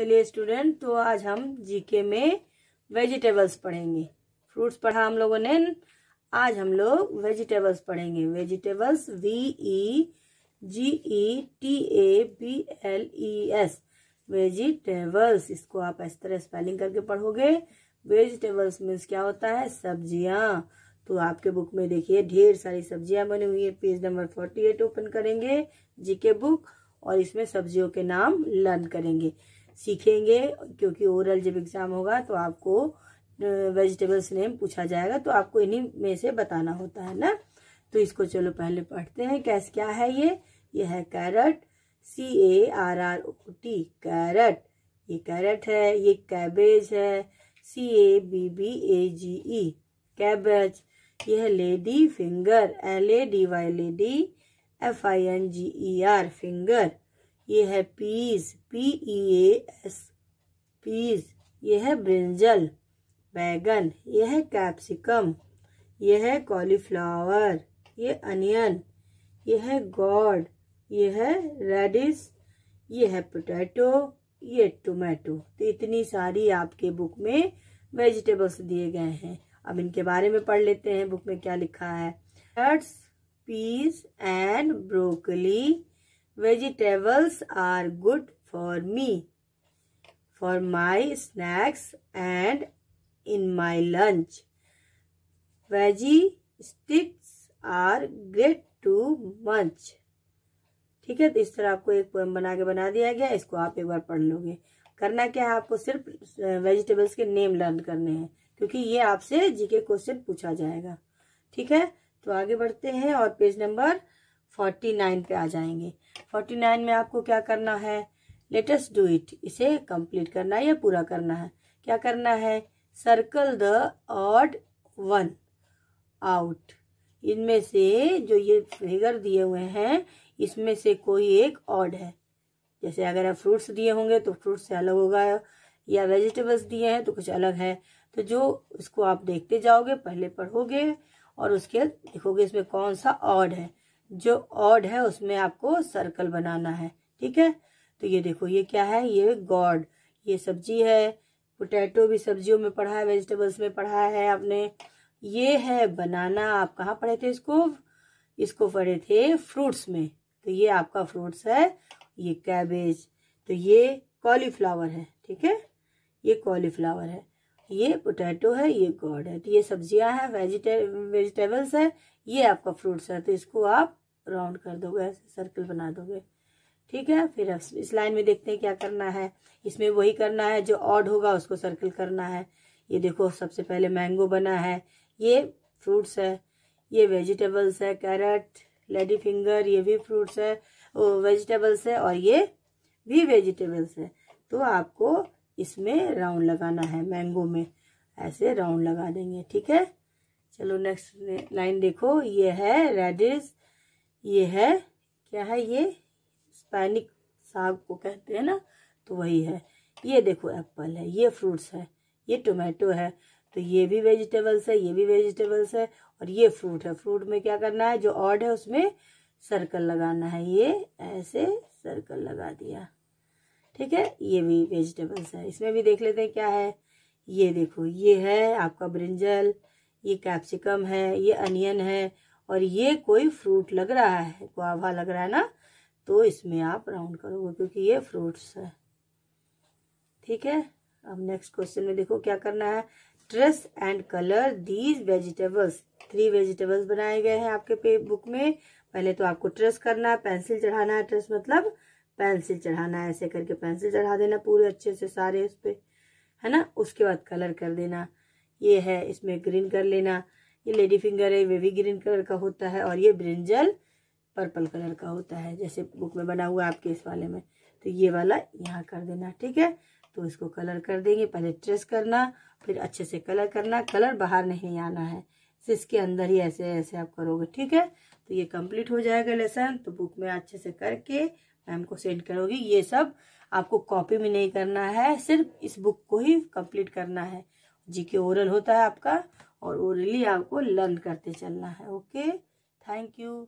चलिए स्टूडेंट तो आज हम जीके में वेजिटेबल्स पढ़ेंगे फ्रूट्स पढ़ा हम लोगों ने आज हम लोग वेजिटेबल्स पढ़ेंगे vegetables V E G E T A B L E S vegetables इसको आप इस तरह स्पेलिंग करके पढ़ोगे वेजिटेबल्स मीन्स क्या होता है सब्जियां तो आपके बुक में देखिए ढेर सारी सब्जियां बनी हुई है page number forty eight open करेंगे जीके बुक और इसमें सब्जियों के नाम लर्न करेंगे सीखेंगे क्योंकि ओरल जब एग्ज़ाम होगा तो आपको वेजिटेबल्स नेम पूछा जाएगा तो आपको इन्हीं में से बताना होता है ना तो इसको चलो पहले पढ़ते हैं कैस क्या है ये ये है carrot C A R R O T carrot ये कैरट है ये कैबेज है C A B B A G E cabbage ये है lady finger L A D Y lady F I N G E R finger ये है peas P E A S peas यह है ब्रिंजल बैगन यह है कैप्सिकम यह है कॉलीफ्लावर ये अनियन यह है गॉड यह है रेडिस यह है पोटैटो ये टोमेटो तो इतनी सारी आपके बुक में वेजिटेबल्स दिए गए हैं अब इनके बारे में पढ़ लेते हैं बुक में क्या लिखा है peas and broccoli vegetables are good for me, for my snacks and in my lunch. Veggie sticks are great to munch. ठीक है तो इस तरह आपको एक पोएम बना के बना दिया गया इसको आप एक बार पढ़ लोगे करना क्या है आपको सिर्फ वेजिटेबल्स के नेम लर्न करने हैं क्योंकि ये आपसे जीके क्वेश्चन पूछा जाएगा ठीक है तो आगे बढ़ते हैं और पेज नंबर फोर्टी नाइन पे आ जाएंगे फोर्टी नाइन में आपको क्या करना है लेटेस्ट डू इट इसे कंप्लीट करना है या पूरा करना है क्या करना है circle the odd one out इनमें से जो ये फिगर दिए हुए हैं इसमें से कोई एक ऑड है जैसे अगर आप फ्रूट्स दिए होंगे तो फ्रूट्स से अलग होगा या वेजिटेबल्स दिए हैं तो कुछ अलग है तो जो उसको आप देखते जाओगे पहले पढ़ोगे और उसके देखोगे इसमें कौन सा ऑड है जो ऑड है उसमें आपको सर्कल बनाना है ठीक है तो ये देखो ये क्या है ये गॉड ये सब्जी है पोटैटो भी सब्जियों में पढ़ा है वेजिटेबल्स में पढ़ा है आपने ये है बनाना आप कहाँ पढ़े थे इसको इसको पढ़े थे फ्रूट्स में तो ये आपका फ्रूट्स है ये कैबेज तो ये कॉलीफ्लावर है ठीक है ये कॉलीफ्लावर है ये पोटैटो है ये गॉड है तो ये सब्जियां हैं वेजिटे वेजिटेबल्स है ये आपका फ्रूट्स है तो इसको आप राउंड कर दोगे ऐसे सर्कल बना दोगे ठीक है फिर इस लाइन में देखते हैं क्या करना है इसमें वही करना है जो ऑड होगा उसको सर्कल करना है ये देखो सबसे पहले मैंगो बना है ये फ्रूट्स है ये वेजिटेबल्स है कैरेट लेडी फिंगर ये भी फ्रूट्स है वेजिटेबल्स है और ये भी वेजिटेबल्स है तो आपको इसमें राउंड लगाना है मैंगो में ऐसे राउंड लगा देंगे ठीक है चलो नेक्स्ट लाइन देखो ये है रेडिस ये है क्या है ये स्पैनिक साग को कहते हैं ना तो वही है ये देखो एप्पल है ये फ्रूट्स है ये टोमेटो है तो ये भी वेजिटेबल्स है ये भी वेजिटेबल्स है और ये फ्रूट है फ्रूट में क्या करना है जो ऑड है उसमें सर्कल लगाना है ये ऐसे सर्कल लगा दिया ठीक है ये भी वेजिटेबल्स है इसमें भी देख लेते हैं क्या है ये देखो ये है आपका ब्रिंजल ये कैप्सिकम है ये अनियन है और ये कोई फ्रूट लग रहा है गुआवा लग रहा है ना तो इसमें आप राउंड करोगे क्योंकि ये फ्रूट्स है ठीक है अब नेक्स्ट क्वेश्चन में देखो क्या करना है dress and colour these vegetables three vegetables बनाए गए हैं आपके पे बुक में पहले तो आपको ट्रेस करना है पेंसिल चढ़ाना है ट्रेस मतलब पेंसिल चढ़ाना है ऐसे करके पेंसिल चढ़ा देना पूरे अच्छे से सारे उस पर है ना उसके बाद कलर कर देना ये है इसमें ग्रीन कर लेना ये लेडी फिंगर है वेवी भी ग्रीन कलर का होता है और ये ब्रिंजल पर्पल कलर का होता है जैसे बुक में बना हुआ है आपके इस वाले में तो ये वाला यहाँ कर देना ठीक है तो इसको कलर कर देंगे पहले ट्रेस करना फिर अच्छे से कलर करना कलर बाहर नहीं आना है इसके अंदर ही ऐसे ऐसे आप करोगे ठीक है तो ये कंप्लीट हो जाएगा लेसन तो बुक में अच्छे से करके मैम को सेंड करोगी ये सब आपको कॉपी में नहीं करना है सिर्फ इस बुक को ही कंप्लीट करना है जी के ओरल होता है आपका और रिली आपको लर्न करते चलना है ओके थैंक यू